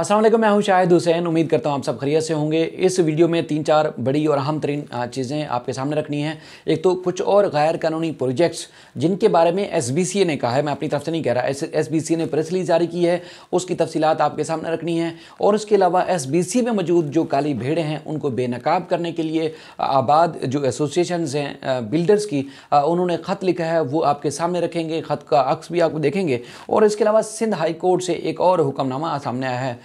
असल मैं हूं शाहिद हुसैन उम्मीद करता हूं आप सब खरीत से होंगे इस वीडियो में तीन चार बड़ी और अहम तरीन चीज़ें आपके सामने रखनी हैं एक तो कुछ और गैर कानूनी प्रोजेक्ट्स जिनके बारे में एस बी सी ए ने कहा है मैं अपनी तरफ से नहीं कह रहा एस बी सी ए ने प्रेस रिलीज जारी की है उसकी तफसीत आपके सामने रखनी है और उसके अलावा एस बी सी में मौजूद जो काली भेड़ें हैं उनको बेनकाब करने के लिए आबाद जो एसोसिएशन हैं बिल्डर्स की उन्होंने ख़त लिखा है वो आपके सामने रखेंगे ख़त का अक्स भी आपको देखेंगे और इसके अलावा सिंध हाई कोर्ट से एक और हुक्मनामा सामने आया है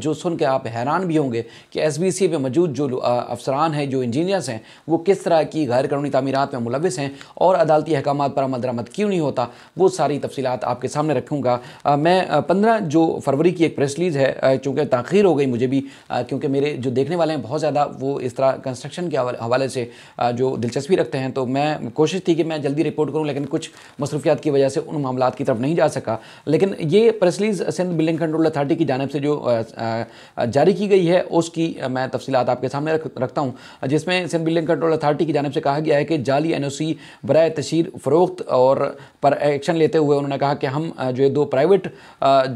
जो सुन के आप हैरान भी होंगे कि एस बी सी पर मौजूद जो अफसरान हैं जो इंजीनियर्स हैं वो किस तरह की गैर कानूनी तमीरत में मुलविस हैं और अदालती अहकाम पर अमल दरामद क्यों नहीं होता वो सारी तफसीत आपके सामने रखूँगा मैं पंद्रह जो फरवरी की एक प्रेस रिलीज़ है चूँकि तखीर हो गई मुझे भी क्योंकि मेरे जो देखने वाले हैं बहुत ज़्यादा वो इस तरह कंस्ट्रक्शन के हवाले से जो दिलचस्पी रखते हैं तो मैं कोशिश थी कि मैं जल्दी रिपोर्ट करूँ लेकिन कुछ मसरूफियात की वजह से उन मामला की तरफ नहीं जा सका लेकिन ये press release Sindh building control authority की जानब से जो जारी की गई है उसकी मैं तफसीत आपके सामने रख रखता हूँ जिसमें सिंध बिल्डिंग कंट्रोल अथॉरिटी की जानब से कहा गया है कि जाली एन ओ सी बर तशहर फ़रोख्त और पर एक्शन लेते हुए उन्होंने कहा कि हम जो है दो प्राइवेट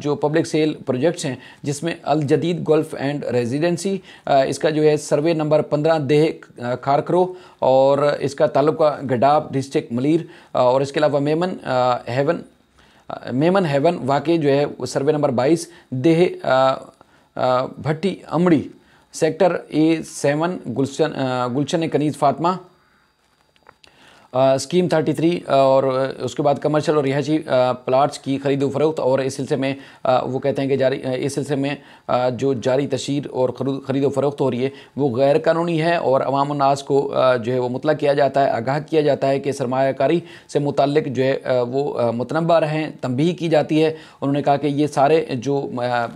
जो पब्लिक सेल प्रोजेक्ट्स हैं जिसमें अल जदीद गोल्फ एंड रेजिडेंसी इसका जो है सर्वे नंबर पंद्रह देह खारकरो और इसका तालुका गडाब डिस्ट्रिक्ट मलिर और इसके अलावा मेमन हेवन मेमन हेवन वाकई जो है वो सर्वे नंबर 22 देह भट्टी अमड़ी sector A seven Gulshan Gulshan Kaneez Fatima scheme 33 और उसके बाद कमर्शियल और रिहायशी प्लाट्स की खरीद फरोख्त और इस सिलसिले में वो कहते हैं कि जारी इस सिलसिले में जो जारी तशहर और खरीद फरोख्त हो रही है वो गैर कानूनी है और अवाम नाज को जो है वो मुतला किया जाता है आगाह किया जाता है कि सरमाकारी से मुतल जो है वो मुतनबा रहें तंबी की जाती है उन्होंने कहा कि ये सारे जो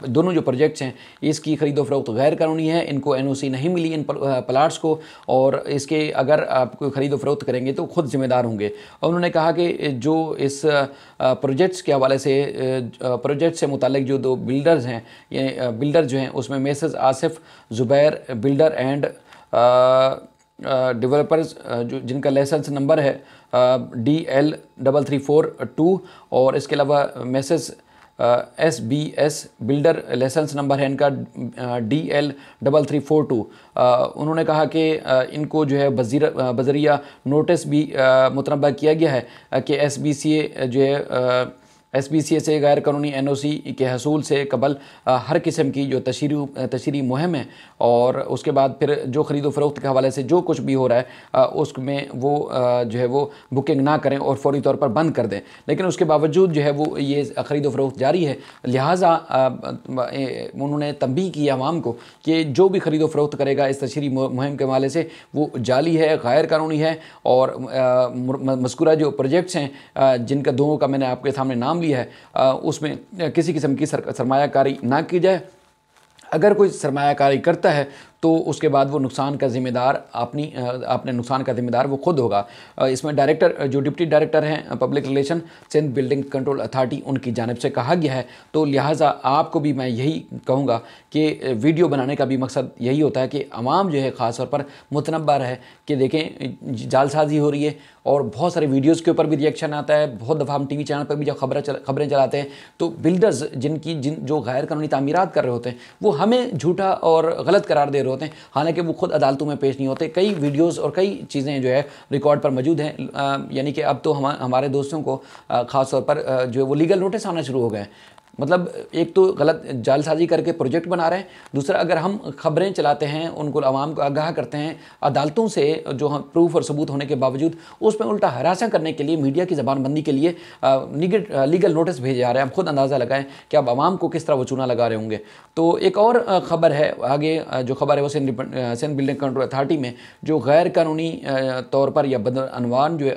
दोनों जो प्रोजेक्ट्स हैं इसकी खरीद फरोख्त गैर कानूनी है इनको एन ओ सी नहीं मिली इन प्लाट्स को और इसके अगर आप खरीद फरोख्त करेंगे तो खुद खुद जिम्मेदार होंगे और उन्होंने कहा कि जो इस प्रोजेक्ट्स के हवाले से प्रोजेक्ट से मुतल जो दो बिल्डर्स हैं ये बिल्डर जो हैं उसमें messrs Asif Zubair builder and developers जो जिनका लाइसेंस नंबर है D L double three four two और इसके अलावा messrs S B S builder licence number है इनका D L double three four two उन्होंने कहा कि इनको जो है बजीर बजरिया नोटिस भी मुतनबा किया गया है कि एस बी सी ए जो है S B C S A गैर कानूनी एन ओ सी के हसूल से कबल हर किस्म की जो तशहरी तशीरी मुहिम है और उसके बाद फिर जो ख़रीदो फरोख्त के हवाले से जो कुछ भी हो रहा है उसमें वो जो है वो बुकिंग ना करें और फौरी तौर पर बंद कर दें लेकिन उसके बावजूद जो है वो ये ख़रीदो फरोख्त जारी है लिहाजा उन्होंने तंबी की आवाम को कि जो भी ख़रीदो फरोख्त करेगा इस तशहरी मुहिम के हवाले से वो जाली है गैर कानूनी है और मस्कुरा जो प्रोजेक्ट्स हैं जिनका दोनों का मैंने आपके सामने नाम मामूली है उसमें किसी किस्म की सरमायाकारी ना की जाए अगर कोई सरमायाकारी करता है तो उसके बाद वो नुकसान का जिम्मेदार अपनी अपने नुकसान का जिम्मेदार वो खुद होगा इसमें डायरेक्टर जो डिप्टी डायरेक्टर हैं public relation Sindh building control authority उनकी जानब से कहा गया है तो लिहाजा आपको भी मैं यही कहूँगा कि वीडियो बनाने का भी मकसद यही होता है कि आवाम जो है ख़ास तौर पर मुतनबा रहे कि देखें जालसाजी हो रही है और बहुत सारे वीडियोज़ के ऊपर भी रिएक्शन आता है बहुत दफ़ा हम टी वी चैनल पर भी जब खबर खबरें चलाते हैं तो बिल्डर्स जिनकी जिन जो गैर कानूनी तमीरत कर रहे होते हैं वो हमें झूठा और गलत करार दे रहे होते हैं हालांकि वो खुद अदालतों में पेश नहीं होते कई वीडियोज़ और कई चीज़ें जो है रिकॉर्ड पर मौजूद हैं यानी कि अब तो हम हमारे दोस्तों को खासतौर पर जो है वो लीगल नोटिस आना शुरू हो गए मतलब एक तो गलत जालसाजी करके प्रोजेक्ट बना रहे हैं दूसरा अगर हम खबरें चलाते हैं उनको आवाम को आगाह करते हैं अदालतों से जो हम प्रूफ और सबूत होने के बावजूद उस पर उल्टा हरासा करने के लिए मीडिया की जबानबंदी के लिए लीगल नोटिस भेजे जा रहे हैं हम खुद अंदाज़ा लगाएं कि आप आवाम को किस तरह वो चूना लगा रहे होंगे तो एक और ख़बर है आगे जो खबर है वो Sindh Sindh building control authority में जो गैर कानूनी तौर पर या बदनवान जो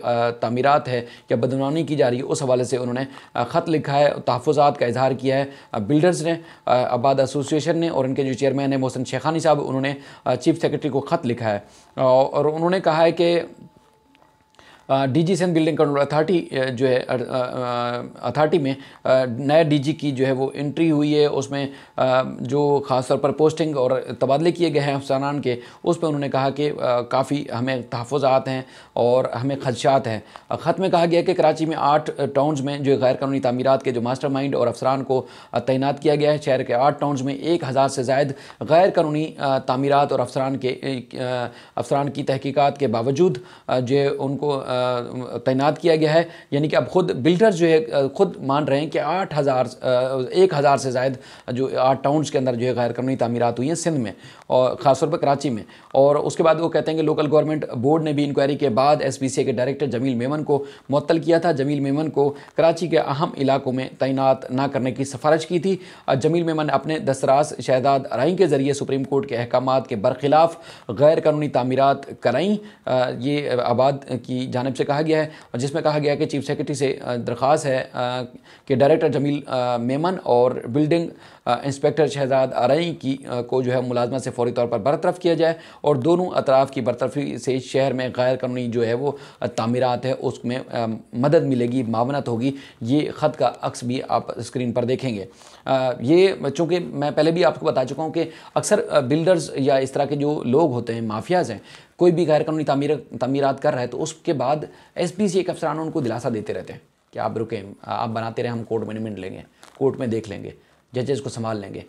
तमीरत है या बदनवानी की जा रही है उस हवाले से उन्होंने ख़त लिखा है तहफ़ात का इजहार इजहार किया है बिल्डर्स ने आबाद एसोसिएशन ने और इनके जो चेयरमैन है मोहसिन शेखानी साहब उन्होंने चीफ सेक्रेटरी को ख़त लिखा है और उन्होंने कहा है कि डीजी सेन बिल्डिंग कंट्रोल अथॉरिटी जो है अथॉरिटी में नए डीजी की जो है वो एंट्री हुई है उसमें जो खास तौर पर पोस्टिंग और तबादले किए गए हैं अफसरान के उस पर उन्होंने कहा कि काफ़ी हमें तहफ़ात हैं और हमें खदशात हैं ख़त में कहा गया कि कराची में आठ टाउन्स में जो गैर कानूनी तमीरत के जो मास्टर माइंड और अफसरान को तैनात किया गया है शहर के आठ टाउन्स में एक हज़ार से जायद गैर कानूनी तमीरत और अफसरान के अफसरान की तहकीक़ात के बावजूद जो उनको तैनात किया गया है यानी कि अब खुद बिल्डर जो है खुद मान रहे हैं कि आठ हज़ार एक हज़ार से जायद जो आठ टाउन्स के अंदर जो है गैर कानूनी तमीरत हुई हैं सिंध में और ख़ासतौर पर कराची में और उसके बाद वो कहते हैं कि लोकल गवर्नमेंट बोर्ड ने भी इंक्वायरी के बाद एस बी सी के डायरेक्टर जमील मेमन को मअतल किया था जमील मेमन को कराची के अहम इलाकों में तैनात ना करने की सिफारिश की थी जमील मेमन अपने दसरास शहदाद राय के ज़रिए सुप्रीम कोर्ट के अहकाम के बरखिलाफ़ गैर कानूनी तमीरत कराई ये आबाद की जाने जानब से कहा गया है और जिसमें कहा गया है कि चीफ सेक्रेटरी से दरख्वास्त है कि डायरेक्टर जमील मेमन और बिल्डिंग इंस्पेक्टर शहजाद आरई की को जो है मुलाजमत से फौरी तौर पर बरतरफ किया जाए और दोनों अतराफ़ की बरतरफी से शहर में गैर कानूनी जो है वो तमीरत है उसमें मदद मिलेगी मावनत होगी ये ख़त का अक्स भी आप स्क्रीन पर देखेंगे ये चूँकि मैं पहले भी आपको बता चुका हूँ कि अक्सर बिल्डर्स या इस तरह के जो लोग होते हैं माफियाज़ हैं कोई भी गैर कानूनी तमीर तमीरत कर रहा है तो उसके बाद एस पी सी के अफसरान उनको दिलासा देते रहते हैं कि आप रुकें आप बनाते रहें हम कोर्ट में निमेंट लेंगे कोर्ट में देख लेंगे जजेज़ को संभाल लेंगे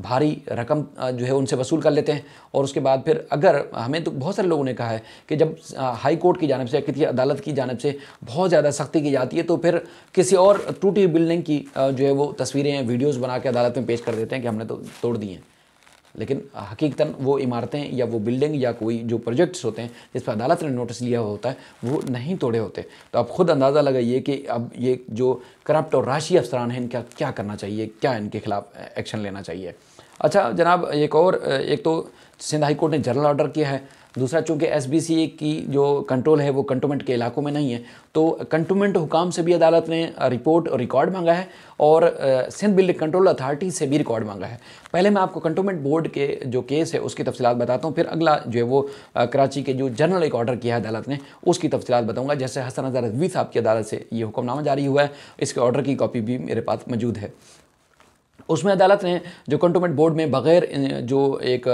भारी रकम जो है उनसे वसूल कर लेते हैं और उसके बाद फिर अगर हमें तो बहुत सारे लोगों ने कहा है कि जब हाई कोर्ट की जानब से या किसी अदालत की जानब से बहुत ज़्यादा सख्ती की जाती है तो फिर किसी और टूटी बिल्डिंग की जो है वो तस्वीरें वीडियोज़ बना के अदालत में पेश कर देते हैं कि हमने तो तोड़ दी हैं लेकिन हकीकतन वो इमारतें या वो बिल्डिंग या कोई जो प्रोजेक्ट्स होते हैं जिस पर अदालत ने नोटिस लिया होता है वो नहीं तोड़े होते तो आप खुद अंदाज़ा लगाइए कि अब ये जो करप्ट और राशि अफसरान हैं इनका क्या करना चाहिए क्या इनके खिलाफ एक्शन लेना चाहिए अच्छा जनाब एक और एक तो सिंध हाई कोर्ट ने जनरल ऑर्डर किया है दूसरा चूंकि एस की जो कंट्रोल है वो कंटोमेंट के इलाकों में नहीं है तो कंटोमेंट हुकाम से भी अदालत ने रिपोर्ट और रिकॉर्ड मांगा है और सिंध बिल्डिंग कंट्रोल अथॉरिटी से भी रिकॉर्ड मांगा है पहले मैं आपको कंटोमेंट बोर्ड के जो केस है उसकी तफसीत बताता हूँ फिर अगला जो है वो कराची के जो जनरल एक ऑर्डर किया है अदालत ने उसकी तफसीत बताऊँगा जैसे हसन हज़ार रजवी साहब की अदालत से ये हुक्मनामा जारी हुआ है इसके ऑर्डर की कॉपी भी मेरे पास मौजूद है उसमें अदालत ने जो कंटोमेंट बोर्ड में बग़ैर जो एक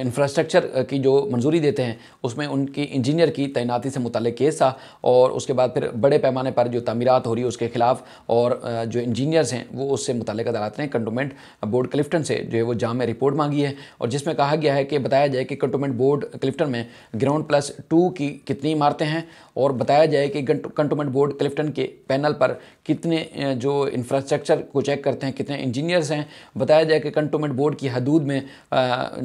इंफ्रास्ट्रक्चर की जो मंजूरी देते हैं उसमें उनकी इंजीनियर की तैनाती से मुतल केस था और उसके बाद फिर बड़े पैमाने पर जो तमीरत हो रही है उसके ख़िलाफ़ और जो इंजीनियर्स हैं वो उससे मुतल अदालत ने कंटोमेंट बोर्ड क्लिफ्टन से जो है वो जाम रिपोर्ट मांगी है और जिसमें कहा गया है कि बताया जाए कि कंटोमेंट बोर्ड क्लिफ्टन में ग्राउंड प्लस टू की कितनी इमारतें हैं और बताया जाए कि कंटोमेंट बोर्ड क्लिफ्टन के पैनल पर कितने जो इंफ्रास्ट्रक्चर को चेक करते हैं जितने इंजीनियर्स हैं बताया जाए कि कंटोनमेंट बोर्ड की हदूद में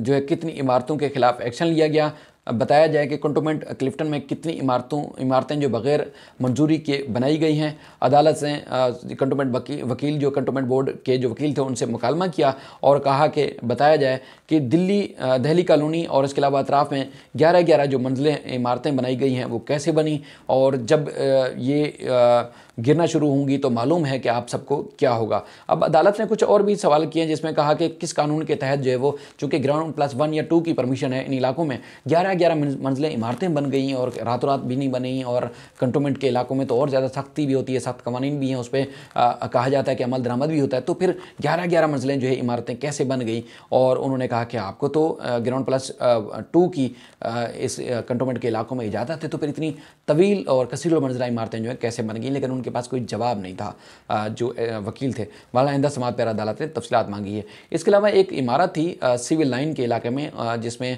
जो है कितनी इमारतों के खिलाफ एक्शन लिया गया बताया जाए कि कंटोमेंट क्लिफ्टन में कितनी इमारतों इमारतें जो बग़ैर मंजूरी के बनाई गई हैं अदालत से कंटोमेंट वकी, वकील जो कंटोमेंट बोर्ड के जो वकील थे उनसे मुकालमा किया और कहा कि बताया जाए कि दिल्ली दहली कॉलोनी और इसके अलावा अतराफ़ में ग्यारह ग्यारह जो मंजिलें इमारतें बनाई गई हैं वो कैसे बनी और जब ये गिरना शुरू होंगी तो मालूम है कि आप सबको क्या होगा अब अदालत ने कुछ और भी सवाल किए जिसमें कहा कि किस कानून के तहत जो है वो चूँकि ग्राउंड प्लस वन या टू की परमिशन है इन इलाकों में ग्यारह ग्यारह ग्यारह मंजिलें इमारतें बन गई और रातों रात भी नहीं बनी और कंटोनमेंट के इलाकों में तो और ज़्यादा सख्ती भी होती है सख्त कवानीन भी हैं उस पर कहा जाता है कि अमल दरामद भी होता है तो फिर ग्यारह ग्यारह मंजिलें जो है इमारतें कैसे बन गई और उन्होंने कहा कि आपको तो ग्राउंड प्लस टू की इस कंटोनमेंट के इलाकों में इजाज़त है तो फिर इतनी तवील और कसीर मंजिला इमारतें जो है कैसे बन गई लेकिन उनके पास कोई जवाब नहीं था जो वकील थे वाला आइंदा समाज पैर अदालत ने तफसीत मांगी है इसके अलावा एक इमारत थी सिविल लाइन के इलाके में जिसमें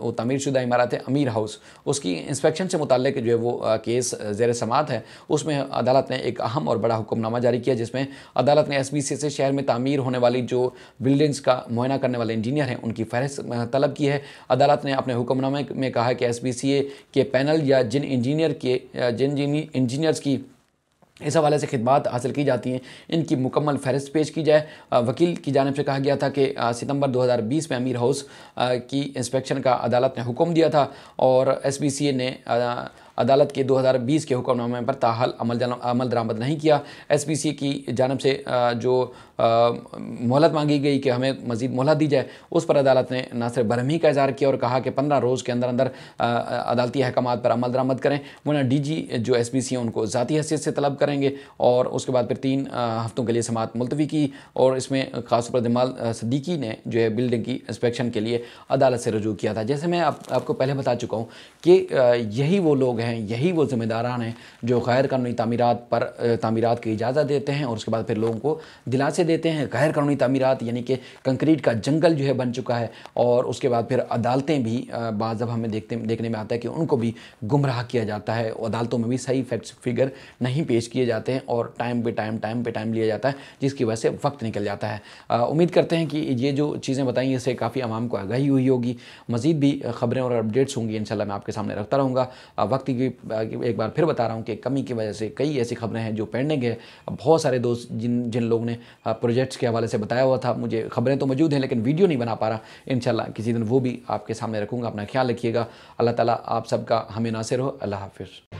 वो तमीर शुदा इमारत है अमीर हाउस उसकी इंस्पेक्शन से मुतल जो है वो केस जेर समात है उसमें अदालत ने एक अहम और बड़ा हुक्मनामा जारी किया जिसमें अदालत ने एस बी सी से शहर में तमीर होने वाली जो बिल्डिंग्स का मुआयना करने वाले इंजीनियर हैं उनकी फहरिस्त तलब की है अदालत ने अपने हुक्मनामे में कहा कि एस बी सी ए के पैनल या जिन इंजीनियर इंजीनियर के जिन इंजीनियर्स की इस हवाले से खदमात हासिल की जाती हैं इनकी मुकम्मल फहरिस्त पेश की जाए वकील की जानब से कहा गया था कि सितंबर 2020 में अमीर हाउस की इंस्पेक्शन का अदालत ने हुक्म दिया था और एस बी सी ए ने अदालत के 2020 के हुक्मनामे पर ताहल अमल अमल दरामद नहीं किया एस पी सी की जानब से जो मोहलत मांगी गई कि हमें मजीद मोहलत दी जाए उस पर अदालत ने न सिर्फ बरहमी का इजहार किया और कहा कि पंद्रह रोज़ के अंदर अंदर अदालती अहकाम पर अमल दरामद करें वरना डी जी जो एस पी सी हैं उनको ज़ाती हैसियत से तलब करेंगे और उसके बाद फिर तीन हफ्तों के लिए समात मुलतवी की और इसमें खासतौर पर जमाल सदीकी ने जो है बिल्डिंग की इंस्पेक्शन के लिए अदालत से रजू किया था जैसे मैं आप, आपको पहले बता चुका हूँ कि यही वो लोग हैं यही वो ज़िम्मेदारान हैं जो गैर कानूनी तमीरत पर तमीरत की इजाज़त देते हैं और उसके बाद फिर लोगों को दिलासे देते हैं गैर कानूनी तमीरत यानी कि कंक्रीट का जंगल जो है बन चुका है और उसके बाद फिर अदालतें भी जब हमें देखते देखने में आता है कि उनको भी गुमराह किया जाता है अदालतों में भी सही फैक्ट्स फिगर नहीं पेश किए जाते हैं और टाइम पे टाइम टाइम पे टाइम लिया जाता है जिसकी वजह से वक्त निकल जाता है उम्मीद करते हैं कि ये जो चीज़ें बताई इससे काफ़ी आवाम को आगाही हुई होगी मज़ीद भी खबरें और अपडेट्स होंगी इन मैं आपके सामने रखता रहूँगा वक्त आपत्ति एक बार फिर बता रहा हूँ कि कमी की वजह से कई ऐसी खबरें हैं जो पेंडिंग है बहुत सारे दोस्त जिन जिन लोगों ने प्रोजेक्ट्स के हवाले से बताया हुआ था मुझे खबरें तो मौजूद हैं लेकिन वीडियो नहीं बना पा रहा इन किसी दिन वो भी आपके सामने रखूँगा अपना ख्याल रखिएगा अल्लाह ताली आप सबका हमें नासिर हो अल्लाह हाफिज़